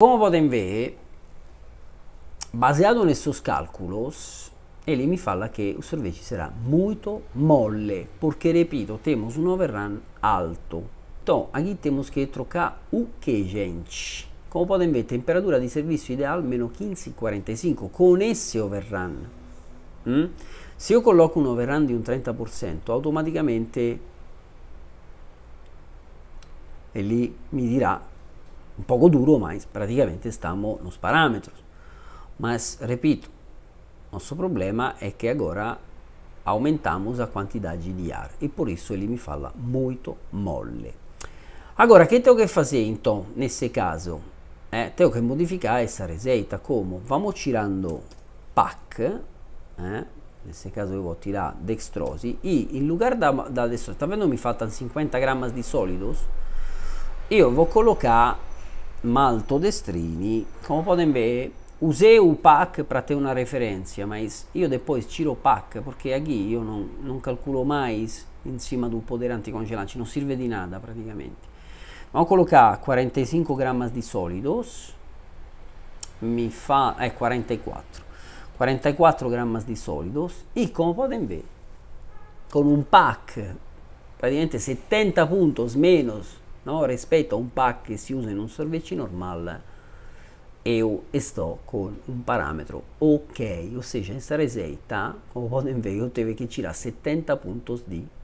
Come potete vedere, basato nei suoi calcoli, ele mi fala che il servizio sarà molto molle, perché, ripeto, temos un overrun alto. Então, aqui temos que trocar o que, gente? Come potete vedere, temperatura di servizio ideale meno 15,45 con esse overrun. Mm? Se io colloco un overrun di un 30%, automaticamente e lì mi dirà un poco duro, ma praticamente stiamo nos parâmetros. ripeto, il nostro problema è che agora aumentiamo la quantità di ar e per questo ele me fala muito mole. Agora, o que fare que fazer nesse caso? É, eh, tenho que modificar essa receita como? Vamos tirando pack, é, eh, nesse caso eu vou tirar dextrose e in lugar da, da dextrose, avendo mi faltam 50 grammi di sólidos? Io vou colocar malto destrini, come potete vedere, useu pack per te una referenza, ma io poi ciro pack perché a chi io non, non calcolo mai insieme ad un potere anticongelante, non serve di nada praticamente. Ma ho collocato 45 grammi di solidos, mi fa, eh, 44, 44 grammi di solidos e come potete vedere, con un pack praticamente 70 puntos meno no? rispetto a un pack che si usa in un sorvecci normale eu sto con un parametro ok, ou seja, esta receita, como podem ver, eu tive que tirar 70 punti di